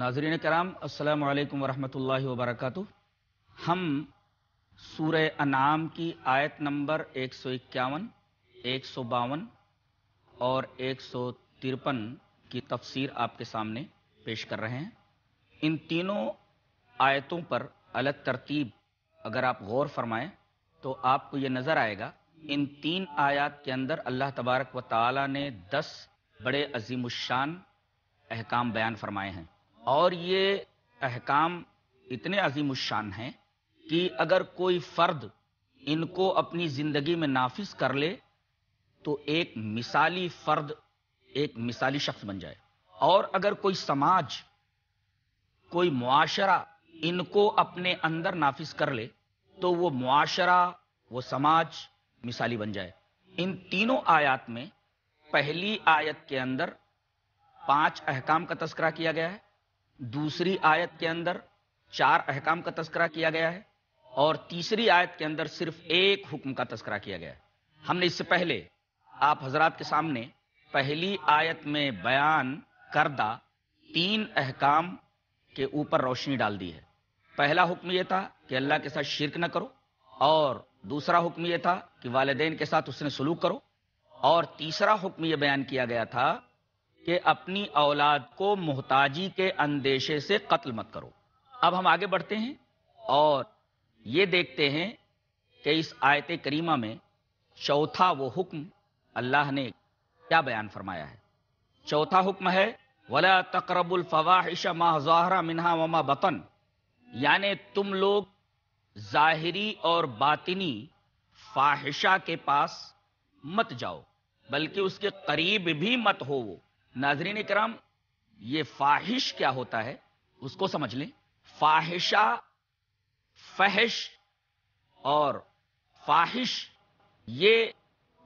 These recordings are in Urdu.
ناظرین کرام السلام علیکم ورحمۃ اللہ وبرکاتہ ہم سورہ انعام کی آیت نمبر ایک سو اکیاون ایک سو باون اور ایک سو ترپن کی تفسیر آپ کے سامنے پیش کر رہے ہیں ان تینوں آیتوں پر الگ ترتیب اگر آپ غور فرمائیں تو آپ کو یہ نظر آئے گا ان تین آیات کے اندر اللہ تبارک و تعالی نے دس بڑے عظیم الشان احکام بیان فرمائے ہیں اور یہ احکام اتنے عظیم الشان ہیں کہ اگر کوئی فرد ان کو اپنی زندگی میں نافذ کر لے تو ایک مثالی فرد ایک مثالی شخص بن جائے اور اگر کوئی سماج کوئی معاشرہ ان کو اپنے اندر نافذ کر لے تو وہ معاشرہ وہ سماج مثالی بن جائے ان تینوں آیات میں پہلی آیت کے اندر پانچ احکام کا تذکرہ کیا گیا ہے دوسری آیت کے اندر چار احکام کا تذکرہ کیا گیا ہے اور تیسری آیت کے اندر صرف ایک حکم کا تذکرہ کیا گیا ہے ہم نے اس سے پہلے آپ حضرات کے سامنے پہلی آیت میں بیان کردہ تین احکام کے اوپر روشنی ڈال دی ہے پہلا حکم یہ تھا کہ اللہ کے ساتھ شرک نہ کرو اور دوسرا حکم یہ تھا کہ والدین کے ساتھ اس نے سلوک کرو اور تیسرا حکم یہ بیان کیا گیا تھا کہ اپنی اولاد کو محتاجی کے اندیشے سے قتل مت کرو اب ہم آگے بڑھتے ہیں اور یہ دیکھتے ہیں کہ اس آیت کریمہ میں چوتھا وہ حکم اللہ نے کیا بیان فرمایا ہے چوتھا حکم ہے ولا تقرب الفواہش ما ظاہرہ منہا وما بطن یعنی تم لوگ ظاہری اور باطنی فاحشہ کے پاس مت جاؤ بلکہ اس کے قریب بھی مت ہو وہ ناظرین کرام یہ فاحش کیا ہوتا ہے اس کو سمجھ لیں فاحشہ فحش اور فاحش یہ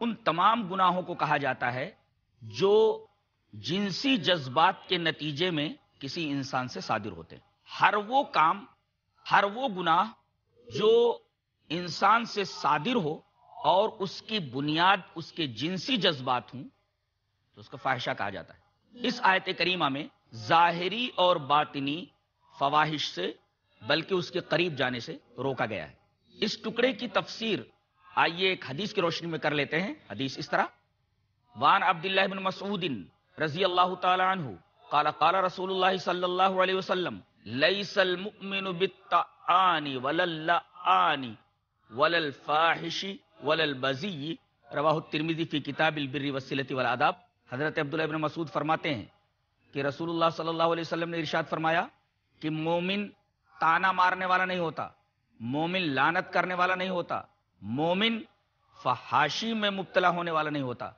ان تمام گناہوں کو کہا جاتا ہے جو جنسی جذبات کے نتیجے میں کسی انسان سے صادر ہوتے ہیں ہر وہ کام ہر وہ گناہ جو انسان سے صادر ہو اور اس کی بنیاد اس کے جنسی جذبات ہوں تو اس کو فاحشہ کہا جاتا ہے اس آیت کریمہ میں ظاہری اور باطنی فواہش سے بلکہ اس کے قریب جانے سے روکا گیا ہے اس ٹکڑے کی تفسیر آئیے ایک حدیث کی روشنی میں کر لیتے ہیں حدیث اس طرح وان عبداللہ بن مسعود رضی اللہ تعالی عنہ قال قال رسول اللہ صلی اللہ علیہ وسلم لیس المؤمن بالطعان ولا اللعان ولا الفاحش ولا البزی رواہ الترمذی فی کتاب البر والصلة والآداب حضرت عبداللہ ابن مسعود فرماتے ہیں کہ رسول اللہ صلی اللہ علیہ وسلم نے ارشاد فرمایا کہ مومن تانا مارنے والا نہیں ہوتا مومن لانت کرنے والا نہیں ہوتا مومن فحاشی میں مبتلا ہونے والا نہیں ہوتا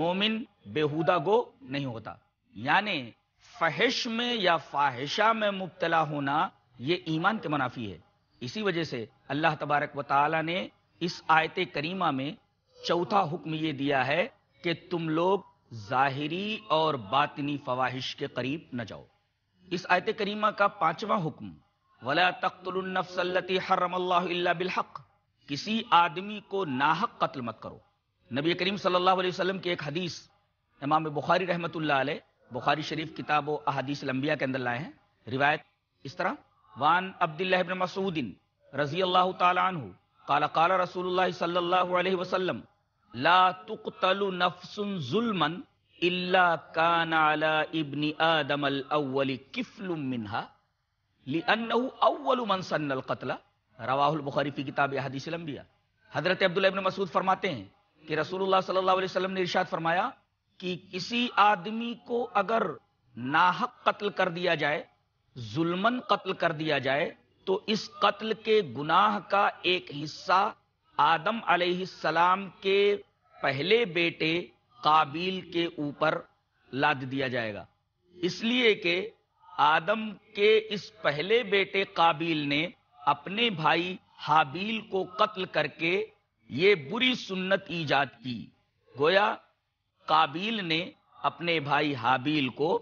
مومن بےحدا گو نہیں ہوتا یعنی فحش میں یا فاحشہ میں مبتلا ہونا یہ ایمان کے منافی ہے اسی وجہ سے اللہ تبارک و تعالی نے اس آیت کریمہ میں چوتھا حکم یہ دیا ہے کہ تم لوگ ظاہری اور باطنی فواہش کے قریب نہ جاؤ اس آیت کریمہ کا پانچواں حکم ولا حرم الا بالحق کسی آدمی کو ناحق قتل مت کرو نبی کریم صلی اللہ علیہ وسلم کی ایک حدیث امام بخاری رحمۃ اللہ علیہ بخاری شریف کتاب و احادیث لمبیا کے اندر لائے ہیں روایت اس طرح وان عبد اللہ رضی اللہ تعالیٰ قال قال رسول اللہ صلی اللہ علیہ وسلم لا تقتل نفس ظلما الا كان على ابن آدم الاول كفل منها لانه اول من سن القتل رواہ البخاری فی کتاب احادیث الانبیاء حضرت عبداللہ ابن مسعود فرماتے ہیں کہ رسول اللہ صلی اللہ علیہ وسلم نے ارشاد فرمایا کہ کسی آدمی کو اگر ناحق قتل کر دیا جائے ظلمن قتل کر دیا جائے تو اس قتل کے گناہ کا ایک حصہ آدم علیہ السلام کے پہلے بیٹے قابیل کے اوپر لاد دیا جائے گا اس لیے کہ آدم کے اس پہلے بیٹے قابیل نے اپنے بھائی حابیل کو قتل کر کے یہ بری سنت ایجاد کی گویا قابیل نے اپنے بھائی حابیل کو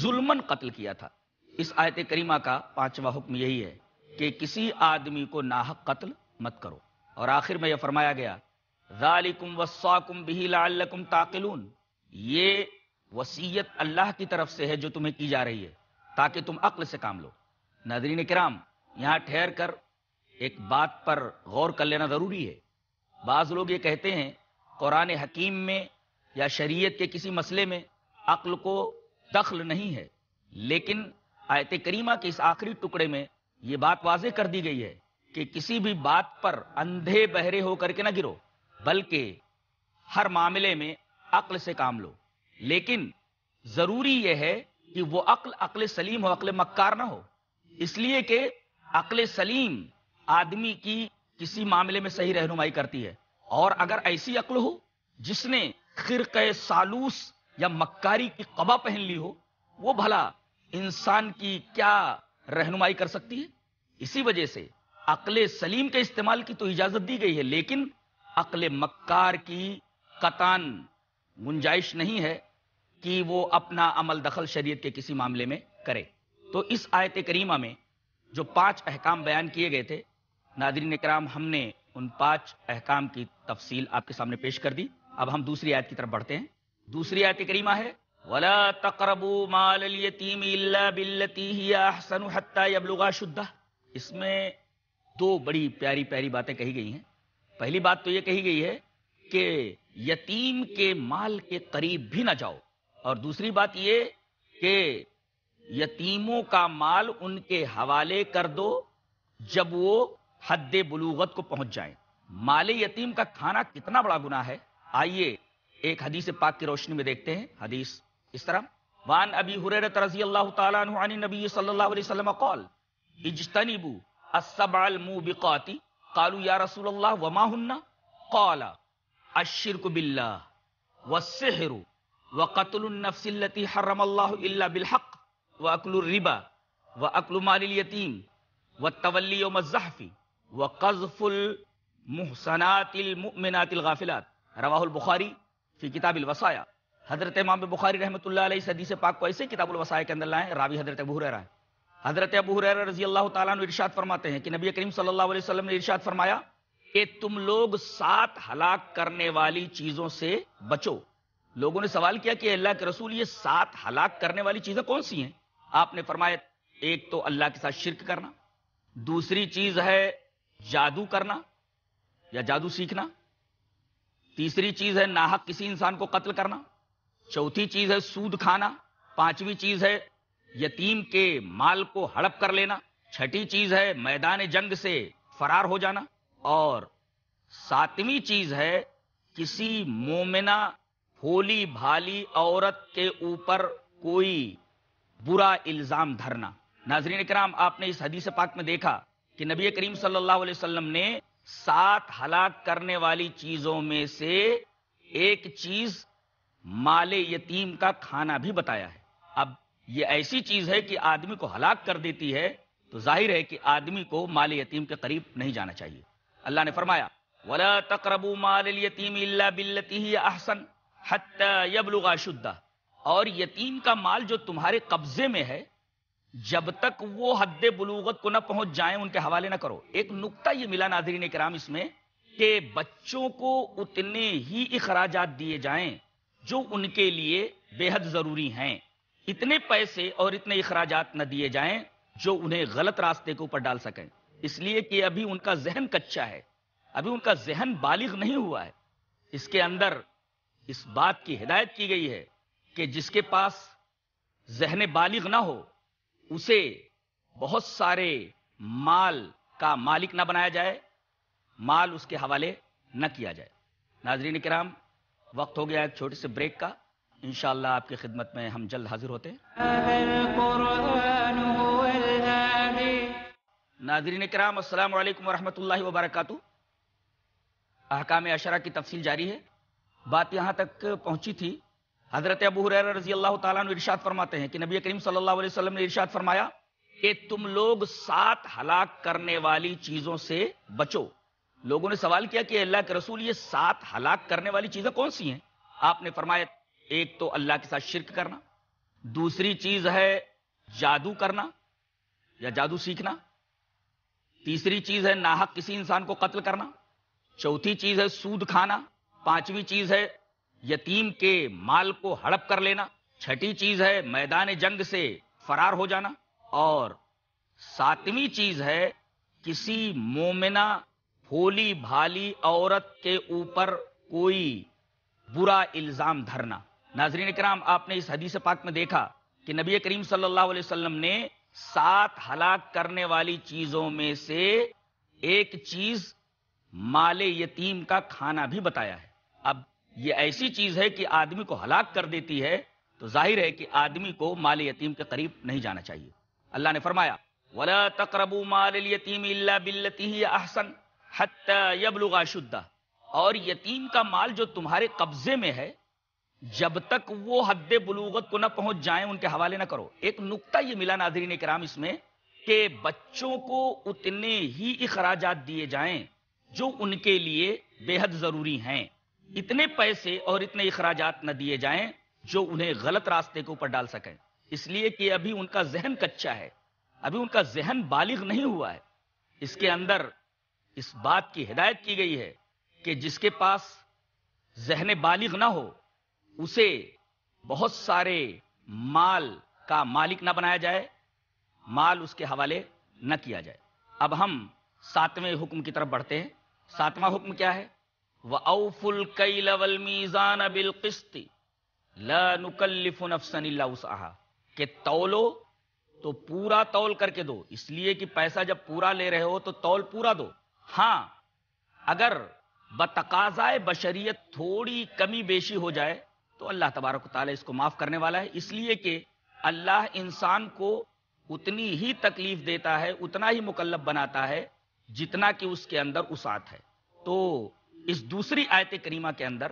ظلمن قتل کیا تھا اس آیت کریمہ کا پانچواں حکم یہی ہے کہ کسی آدمی کو ناحق قتل مت کرو اور آخر میں یہ فرمایا گیا ذالکم بہی لعلکم تاقلون یہ وسیعت اللہ کی طرف سے ہے جو تمہیں کی جا رہی ہے تاکہ تم عقل سے کام لو ناظرین کرام یہاں ٹھہر کر ایک بات پر غور کر لینا ضروری ہے بعض لوگ یہ کہتے ہیں قرآن حکیم میں یا شریعت کے کسی مسئلے میں عقل کو دخل نہیں ہے لیکن آیت کریمہ کے اس آخری ٹکڑے میں یہ بات واضح کر دی گئی ہے کہ کسی بھی بات پر اندھے بہرے ہو کر کے نہ گرو بلکہ ہر معاملے میں عقل سے کام لو لیکن ضروری یہ ہے کہ وہ عقل عقل سلیم ہو عقل مکار نہ ہو اس لیے کہ عقل سلیم آدمی کی کسی معاملے میں صحیح رہنمائی کرتی ہے اور اگر ایسی عقل ہو جس نے خرق سالوس یا مکاری کی قبا پہن لی ہو وہ بھلا انسان کی کیا رہنمائی کر سکتی ہے اسی وجہ سے عقل سلیم کے استعمال کی تو اجازت دی گئی ہے لیکن عقل مکار کی قطان گنجائش نہیں ہے کہ وہ اپنا عمل دخل شریعت کے کسی معاملے میں کرے تو اس آیت کریمہ میں جو پانچ احکام بیان کیے گئے تھے ناظرین کرام ہم نے ان پانچ احکام کی تفصیل آپ کے سامنے پیش کر دی اب ہم دوسری آیت کی طرف بڑھتے ہیں دوسری آیت کریمہ ہے ولا تقربوا مال اليتيم الا بالتي هي احسن حتى يبلغ اشده اس میں دو بڑی پیاری پیاری باتیں کہی گئی ہیں پہلی بات تو یہ کہی گئی ہے کہ یتیم کے مال کے قریب بھی نہ جاؤ اور دوسری بات یہ کہ یتیموں کا مال ان کے حوالے کر دو جب وہ حد بلوغت کو پہنچ جائیں مال یتیم کا کھانا کتنا بڑا گناہ ہے آئیے ایک حدیث پاک کی روشنی میں دیکھتے ہیں حدیث اس طرح وان ابی حریرت رضی اللہ تعالیٰ نبی صلی اللہ علیہ وسلم کو السبع الموبقات قالوا یا رسول اللہ وما ہن قال الشرك بالله والسحر وقتل النفس التي حرم الله الا بالحق واكل الربا واكل مال اليتيم والتولي يوم الزحف وقذف المحسنات المؤمنات الغافلات رواہ البخاری فی کتاب الوصایا حضرت امام بخاری رحمۃ اللہ علیہ سے حدیث پاک کو ایسے کتاب الوصایا کے اندر لائیں راوی حضرت ابو ہریرہ ہیں حضرت ابو رضی اللہ تعالیٰ نے ارشاد فرماتے ہیں کہ نبی کریم صلی اللہ علیہ وسلم نے ارشاد فرمایا کہ تم لوگ سات ہلاک کرنے والی چیزوں سے بچو لوگوں نے سوال کیا کہ اللہ کے رسول یہ سات ہلاک کرنے والی چیزیں کون سی ہیں آپ نے فرمایا ایک تو اللہ کے ساتھ شرک کرنا دوسری چیز ہے جادو کرنا یا جادو سیکھنا تیسری چیز ہے ناحق کسی انسان کو قتل کرنا چوتھی چیز ہے سود کھانا پانچویں چیز ہے یتیم کے مال کو ہڑپ کر لینا چھٹی چیز ہے میدان جنگ سے فرار ہو جانا اور ساتویں چیز ہے کسی بھالی عورت کے اوپر کوئی برا الزام دھرنا ناظرین کرام آپ نے اس حدیث پاک میں دیکھا کہ نبی کریم صلی اللہ علیہ وسلم نے سات ہلاک کرنے والی چیزوں میں سے ایک چیز مال یتیم کا کھانا بھی بتایا ہے اب یہ ایسی چیز ہے کہ آدمی کو ہلاک کر دیتی ہے تو ظاہر ہے کہ آدمی کو مال یتیم کے قریب نہیں جانا چاہیے اللہ نے فرمایا اشدہ اور یتیم کا مال جو تمہارے قبضے میں ہے جب تک وہ حد بلوغت کو نہ پہنچ جائیں ان کے حوالے نہ کرو ایک نقطہ یہ ملا ناظرین کرام اس میں کہ بچوں کو اتنے ہی اخراجات دیے جائیں جو ان کے لیے بے حد ضروری ہیں اتنے پیسے اور اتنے اخراجات نہ دیے جائیں جو انہیں غلط راستے کے اوپر ڈال سکیں اس لیے کہ ابھی ان کا ذہن کچا ہے ابھی ان کا ذہن بالغ نہیں ہوا ہے اس کے اندر اس بات کی ہدایت کی گئی ہے کہ جس کے پاس ذہن بالغ نہ ہو اسے بہت سارے مال کا مالک نہ بنایا جائے مال اس کے حوالے نہ کیا جائے ناظرین کرام وقت ہو گیا ایک چھوٹے سے بریک کا انشاءاللہ آپ کی خدمت میں ہم جلد حاضر ہوتے ناظرین کرام السلام علیکم ورحمۃ اللہ وبرکاتہ احکام اشرا کی تفصیل جاری ہے بات یہاں تک پہنچی تھی حضرت ابو رضی اللہ تعالیٰ نے ارشاد فرماتے ہیں کہ نبی کریم صلی اللہ علیہ وسلم نے ارشاد فرمایا کہ تم لوگ سات ہلاک کرنے والی چیزوں سے بچو لوگوں نے سوال کیا کہ اللہ کے رسول یہ سات ہلاک کرنے والی چیزیں کون سی ہیں آپ نے فرمایا ایک تو اللہ کے ساتھ شرک کرنا دوسری چیز ہے جادو کرنا یا جادو سیکھنا تیسری چیز ہے ناحق کسی انسان کو قتل کرنا چوتھی چیز ہے سود کھانا پانچویں چیز ہے یتیم کے مال کو ہڑپ کر لینا چھٹی چیز ہے میدان جنگ سے فرار ہو جانا اور ساتویں چیز ہے کسی مومنا ہولی بھالی عورت کے اوپر کوئی برا الزام دھرنا ناظرین کرام آپ نے اس حدیث پاک میں دیکھا کہ نبی کریم صلی اللہ علیہ وسلم نے سات ہلاک کرنے والی چیزوں میں سے ایک چیز مال یتیم کا کھانا بھی بتایا ہے اب یہ ایسی چیز ہے کہ آدمی کو ہلاک کر دیتی ہے تو ظاہر ہے کہ آدمی کو مال یتیم کے قریب نہیں جانا چاہیے اللہ نے فرمایا ولا مال الا هی احسن حتى يبلغ اشدہ اور یتیم کا مال جو تمہارے قبضے میں ہے جب تک وہ حد بلوغت کو نہ پہنچ جائیں ان کے حوالے نہ کرو ایک نقطہ یہ ملا ناظرین کرام اس میں کہ بچوں کو اتنے ہی اخراجات دیے جائیں جو ان کے لیے بے حد ضروری ہیں اتنے پیسے اور اتنے اخراجات نہ دیے جائیں جو انہیں غلط راستے کے اوپر ڈال سکیں اس لیے کہ ابھی ان کا ذہن کچا ہے ابھی ان کا ذہن بالغ نہیں ہوا ہے اس کے اندر اس بات کی ہدایت کی گئی ہے کہ جس کے پاس ذہن بالغ نہ ہو اسے بہت سارے مال کا مالک نہ بنایا جائے مال اس کے حوالے نہ کیا جائے اب ہم ساتویں حکم کی طرف بڑھتے ہیں ساتواں حکم کیا ہے وہ اوف لف افسن اللہ کہ تولو تو پورا تول کر کے دو اس لیے کہ پیسہ جب پورا لے رہے ہو تو تول پورا دو ہاں اگر بتقاضائے بشریت تھوڑی کمی بیشی ہو جائے تو اللہ تبارک و تعالیٰ اس کو معاف کرنے والا ہے اس لیے کہ اللہ انسان کو اتنی ہی تکلیف دیتا ہے اتنا ہی مکلب بناتا ہے جتنا کہ اس کے اندر اسات ہے تو اس دوسری آیت کریمہ کے اندر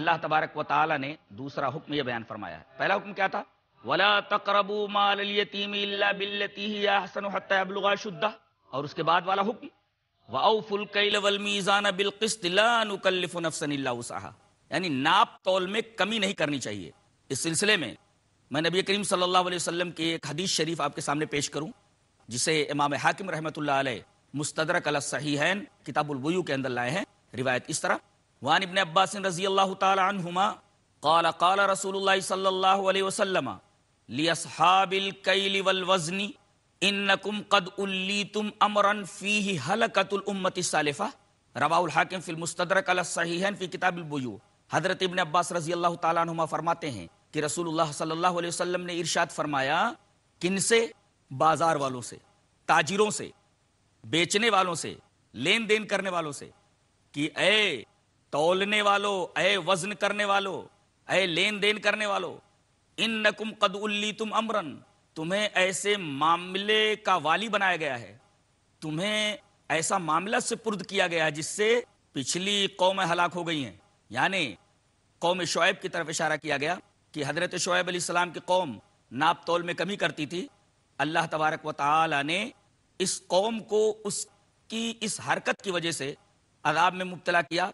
اللہ تبارک و تعالیٰ نے دوسرا حکم یہ بیان فرمایا ہے پہلا حکم کیا تھا ولا تقربوا مال اليتيم الا بالتي هي احسن حتى يبلغ اشده اور اس کے بعد والا حکم واوفوا الكيل والميزان بالقسط لا نكلف نفسا الا وسعها یعنی ناپ تول میں کمی نہیں کرنی چاہیے اس سلسلے میں میں نبی کریم صلی اللہ علیہ وسلم کی ایک حدیث شریف آپ کے سامنے پیش کروں جسے امام حاکم رحمۃ اللہ علیہ مستدرک علیہ صحیحین کتاب الویو کے اندر لائے ہیں روایت اس طرح وان ابن عباس رضی اللہ تعالی عنہما قال قال رسول اللہ صلی اللہ علیہ وسلم لاصحاب الکیل والوزن انکم قد علیتم امرا فیہ ہلکت الامت السالفہ رواہ الحاکم فی المستدرک علی الصحیحین فی کتاب البیو حضرت ابن عباس رضی اللہ تعالیٰ عنہما فرماتے ہیں کہ رسول اللہ صلی اللہ علیہ وسلم نے ارشاد فرمایا کن سے بازار والوں سے تاجروں سے بیچنے والوں سے لین دین کرنے والوں سے کہ اے تولنے والو اے وزن کرنے والو اے لین دین کرنے والو ان قد الی تم امرن تمہیں ایسے معاملے کا والی بنایا گیا ہے تمہیں ایسا معاملہ سپرد کیا گیا ہے جس سے پچھلی قوم ہلاک ہو گئی ہیں یعنی قوم شعیب کی طرف اشارہ کیا گیا کہ حضرت شعیب علیہ السلام کی قوم ناپ تول میں کمی کرتی تھی اللہ تبارک و تعالی نے اس قوم کو اس کی اس حرکت کی وجہ سے عذاب میں مبتلا کیا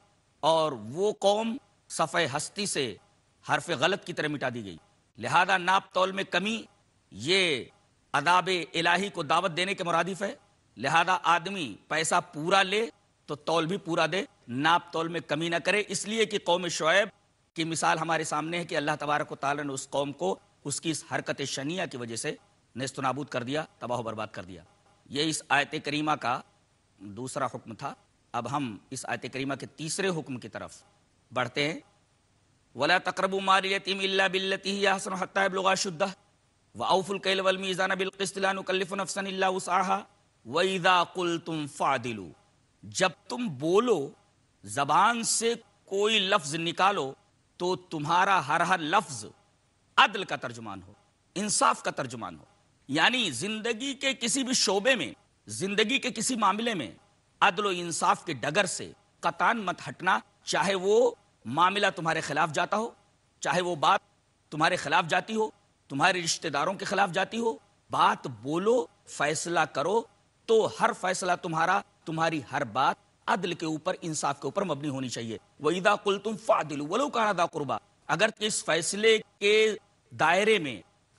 اور وہ قوم صفحہ ہستی سے حرف غلط کی طرح مٹا دی گئی لہذا ناپ تول میں کمی یہ عذاب الہی کو دعوت دینے کے مرادف ہے لہذا آدمی پیسہ پورا لے تو تول بھی پورا دے ناپ تول میں کمی نہ کرے اس لیے کہ قوم شعیب کی مثال ہمارے سامنے ہے کہ اللہ تبارک و تعالیٰ نے اس قوم کو اس کی اس حرکت شنیہ کی وجہ سے نیست و نابود کر دیا تباہ و برباد کر دیا یہ اس آیت کریمہ کا دوسرا حکم تھا اب ہم اس آیت کریمہ کے تیسرے حکم کی طرف بڑھتے ہیں ولا تقرب مال یتیم اللہ بلتی حسن حتیٰ بلغا شدہ و اوف القیل والمیزان بالقسط لا نکلف نفسا الا وسعها واذا قلتم فعدلوا جب تم بولو زبان سے کوئی لفظ نکالو تو تمہارا ہر ہر لفظ عدل کا ترجمان ہو انصاف کا ترجمان ہو یعنی زندگی کے کسی بھی شعبے میں زندگی کے کسی معاملے میں عدل و انصاف کے ڈگر سے قطان مت ہٹنا چاہے وہ معاملہ تمہارے خلاف جاتا ہو چاہے وہ بات تمہارے خلاف جاتی ہو تمہارے رشتہ داروں کے خلاف جاتی ہو بات بولو فیصلہ کرو تو ہر فیصلہ تمہارا تمہاری ہر بات عدل کے اوپر انصاف کے اوپر مبنی ہونی چاہیے وَإِذَا قُلْتُمْ فَعْدِلُ وَلَوْ كَانَ دَا قُرْبَا اگر اس فیصلے کے دائرے میں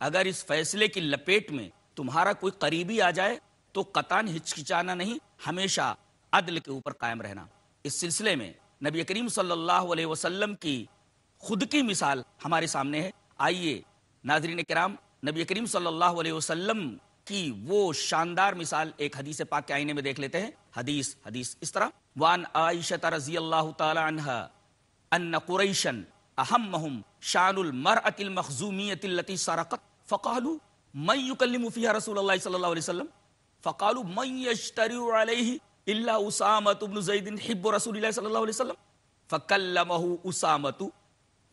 اگر اس فیصلے کی لپیٹ میں تمہارا کوئی قریبی آ جائے تو قطان ہچکچانا نہیں ہمیشہ عدل کے اوپر قائم رہنا اس سلسلے میں نبی کریم صلی اللہ علیہ وسلم کی خود کی مثال ہمارے سامنے ہے آئیے ناظرین کرام نبی کریم صلی اللہ علیہ وسلم کی وہ شاندار مثال ایک حدیث پاک کے آئینے میں دیکھ لیتے ہیں حدیث حدیث اس طرح وان عائشہ رضی اللہ تعالی عنہ ان قریشن اهمهم شان المرأة المخزومية التي سرقت فقالوا من يكلم فيها رسول الله صلى الله عليه وسلم فقالوا من يشتري عليه الا اسامة بن زيد حب رسول الله صلى الله عليه وسلم فكلمه اسامة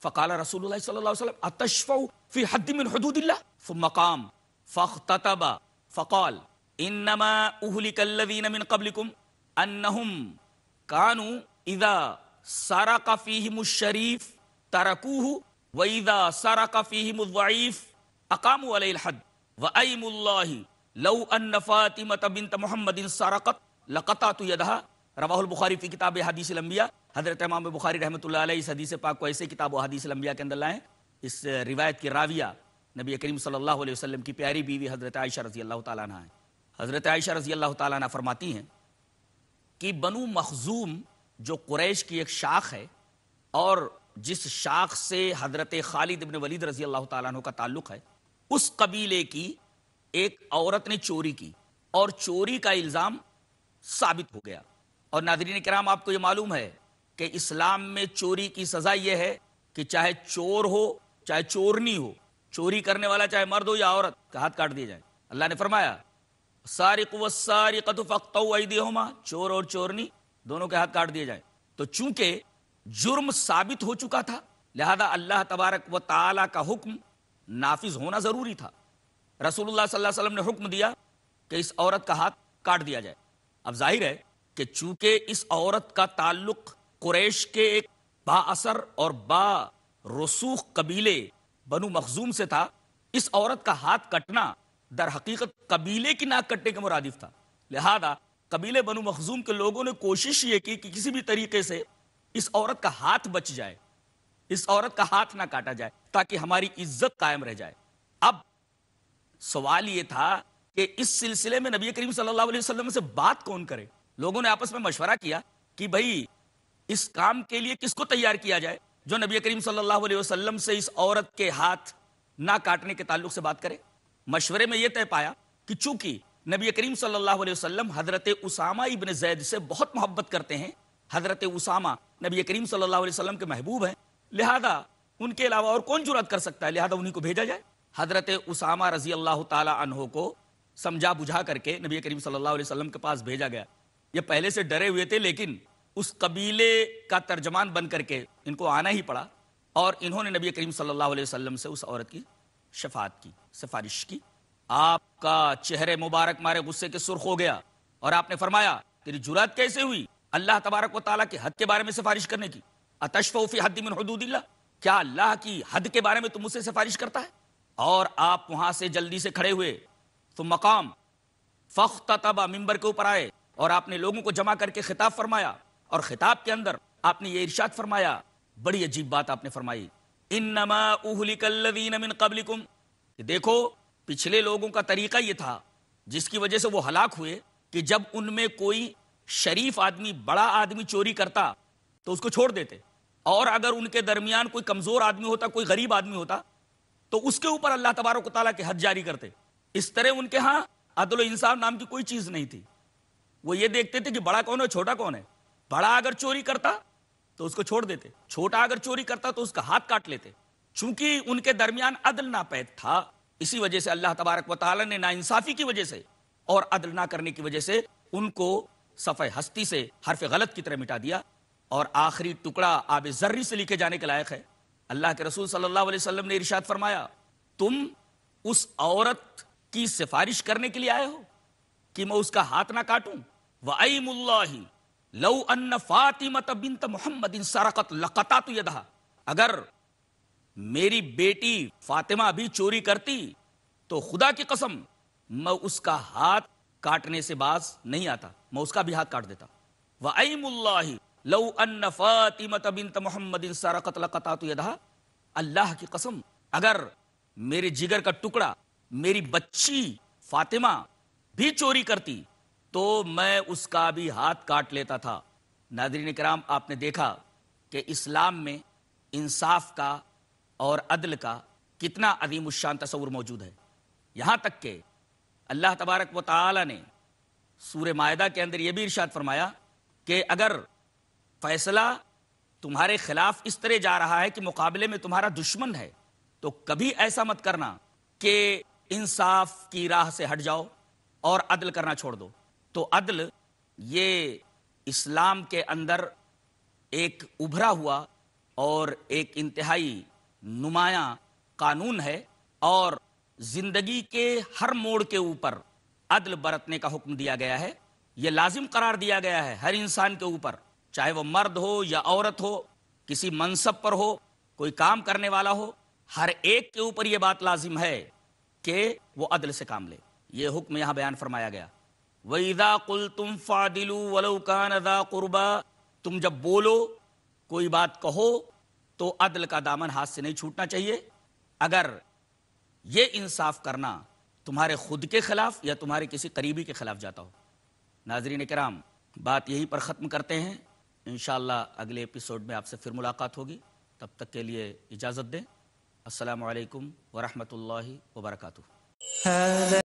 فقال رسول الله صلى الله عليه وسلم اتشفع في حد من حدود الله ثم قام فاختتب فقال انما اهلك الذين من قبلكم انهم كانوا اذا سرق فيهم الشريف تركوه واذا سرق فيهم الضعيف اقاموا عليه الحد وايم الله لو ان فاطمه بنت محمد سرقت لقطعت يدها رواه البخاري في كتاب حديث الانبياء حضرت امام بخاری رحمۃ اللہ علیہ اس حدیث پاک کو ایسے کتاب و حدیث الانبیاء کے اندر لائیں اس روایت کی راویہ نبی کریم صلی اللہ علیہ وسلم کی پیاری بیوی حضرت عائشہ رضی اللہ تعالیٰ ہے حضرت عائشہ رضی اللہ تعالیٰ فرماتی ہیں کہ بنو مخزوم جو قریش کی ایک شاخ ہے اور جس شاخ سے حضرت خالد ابن ولید رضی اللہ تعالیٰ عنہ کا تعلق ہے اس قبیلے کی ایک عورت نے چوری کی اور چوری کا الزام ثابت ہو گیا اور ناظرین کرام آپ کو یہ معلوم ہے کہ اسلام میں چوری کی سزا یہ ہے کہ چاہے چور ہو چاہے چورنی ہو چوری کرنے والا چاہے مرد ہو یا عورت کا ہاتھ کاٹ دیے جائیں اللہ نے فرمایا چور اور چورنی دونوں کے ہاتھ کاٹ دیے جائیں تو چونکہ جرم ثابت ہو چکا تھا لہذا اللہ تبارک و تعالی کا حکم نافذ ہونا ضروری تھا رسول اللہ صلی اللہ علیہ وسلم نے حکم دیا کہ اس عورت کا ہاتھ کاٹ دیا جائے اب ظاہر ہے کہ چونکہ اس عورت کا تعلق قریش کے ایک با اثر اور با رسوخ قبیلے بنو مخزوم سے تھا اس عورت کا ہاتھ کٹنا در حقیقت قبیلے کی ناک کٹنے کے مرادف تھا لہذا قبیلے بنو مخزوم کے لوگوں نے کوشش یہ کی کہ کسی بھی طریقے سے اس عورت کا ہاتھ بچ جائے اس عورت کا ہاتھ نہ کاٹا جائے تاکہ ہماری عزت قائم رہ جائے اب سوال یہ تھا کہ اس سلسلے میں نبی کریم صلی اللہ علیہ وسلم سے بات کون کرے لوگوں نے آپس میں مشورہ کیا کہ بھائی اس کام کے لیے کس کو تیار کیا جائے جو نبی کریم صلی اللہ علیہ وسلم سے اس عورت کے ہاتھ نہ کاٹنے کے تعلق سے بات کرے مشورے میں یہ طے پایا کہ چونکہ نبی کریم صلی اللہ علیہ وسلم حضرت اسامہ ابن زید سے بہت محبت کرتے ہیں حضرت اسامہ نبی کریم صلی اللہ علیہ وسلم کے محبوب ہیں لہذا ان کے علاوہ اور کون جرات کر سکتا ہے لہذا انہیں کو بھیجا جائے حضرت اسامہ رضی اللہ تعالیٰ عنہ کو سمجھا بجھا کر کے نبی کریم صلی اللہ علیہ وسلم کے پاس بھیجا گیا یہ پہلے سے ڈرے ہوئے تھے لیکن اس قبیلے کا ترجمان بن کر کے ان کو آنا ہی پڑا اور انہوں نے نبی کریم صلی اللہ علیہ وسلم سے اس عورت کی کی شفاعت سفارش کی آپ کا چہرے مبارک مارے غصے کے سرخ ہو گیا اور آپ نے فرمایا تیری جرات کیسے ہوئی اللہ تبارک و تعالیٰ کے حد کے بارے میں سفارش کرنے کی حد من حدود اللہ کیا اللہ کی حد کے بارے میں تم مجھ سے سفارش کرتا ہے اور آپ وہاں سے جلدی سے کھڑے ہوئے مقام ممبر کے اوپر آئے اور آپ نے لوگوں کو جمع کر کے خطاب فرمایا اور خطاب کے اندر آپ نے یہ ارشاد فرمایا بڑی عجیب بات آپ نے فرمائی انما الذین من قبلکم کہ دیکھو پچھلے لوگوں کا طریقہ یہ تھا جس کی وجہ سے وہ ہلاک ہوئے کہ جب ان میں کوئی شریف آدمی بڑا آدمی چوری کرتا تو اس کو چھوڑ دیتے اور اگر ان کے درمیان کوئی کمزور آدمی ہوتا کوئی غریب آدمی ہوتا تو اس کے اوپر اللہ تبارک و تعالیٰ کے حد جاری کرتے اس طرح ان کے ہاں عدل و انصاف نام کی کوئی چیز نہیں تھی وہ یہ دیکھتے تھے کہ بڑا کون ہے چھوٹا کون ہے بڑا اگر چوری کرتا تو اس کو چھوڑ دیتے چھوٹا اگر چوری کرتا تو اس کا ہاتھ کاٹ لیتے چونکہ ان کے درمیان عدل نہ پید تھا اسی وجہ سے اللہ تبارک و تعالی نے نا انصافی کی وجہ سے اور عدل نہ کرنے کی وجہ سے ان کو صفحہ ہستی سے حرف غلط کی طرح مٹا دیا اور آخری ٹکڑا آب ذری سے لکھے جانے کے لائق ہے اللہ کے رسول صلی اللہ علیہ وسلم نے ارشاد فرمایا تم اس عورت کی سفارش کرنے کے لیے آئے ہو کہ میں اس کا ہاتھ نہ کاٹوں اللَّهِ لو ان فاطمت بنت محمد سرقت لقتا تو اگر میری بیٹی فاطمہ بھی چوری کرتی تو خدا کی قسم میں اس کا ہاتھ کاٹنے سے باز نہیں آتا میں اس کا بھی ہاتھ کاٹ دیتا وہ اللَّهِ لَوْ أَنَّ بنت محمد مُحَمَّدٍ سَرَقَتْ تو یہ اللہ کی قسم اگر میرے جگر کا ٹکڑا میری بچی فاطمہ بھی چوری کرتی تو میں اس کا بھی ہاتھ کاٹ لیتا تھا ناظرین کرام آپ نے دیکھا کہ اسلام میں انصاف کا اور عدل کا کتنا عظیم الشان تصور موجود ہے یہاں تک کہ اللہ تبارک و تعالی نے سور معاہدہ کے اندر یہ بھی ارشاد فرمایا کہ اگر فیصلہ تمہارے خلاف اس طرح جا رہا ہے کہ مقابلے میں تمہارا دشمن ہے تو کبھی ایسا مت کرنا کہ انصاف کی راہ سے ہٹ جاؤ اور عدل کرنا چھوڑ دو تو عدل یہ اسلام کے اندر ایک ابھرا ہوا اور ایک انتہائی نمایاں قانون ہے اور زندگی کے ہر موڑ کے اوپر عدل برتنے کا حکم دیا گیا ہے یہ لازم قرار دیا گیا ہے ہر انسان کے اوپر چاہے وہ مرد ہو یا عورت ہو کسی منصب پر ہو کوئی کام کرنے والا ہو ہر ایک کے اوپر یہ بات لازم ہے کہ وہ عدل سے کام لے یہ حکم یہاں بیان فرمایا گیا تم جب بولو کوئی بات کہو تو عدل کا دامن ہاتھ سے نہیں چھوٹنا چاہیے اگر یہ انصاف کرنا تمہارے خود کے خلاف یا تمہارے کسی قریبی کے خلاف جاتا ہو ناظرین کرام بات یہی پر ختم کرتے ہیں انشاءاللہ اللہ اگلے اپیسوڈ میں آپ سے پھر ملاقات ہوگی تب تک کے لیے اجازت دیں السلام علیکم ورحمۃ اللہ وبرکاتہ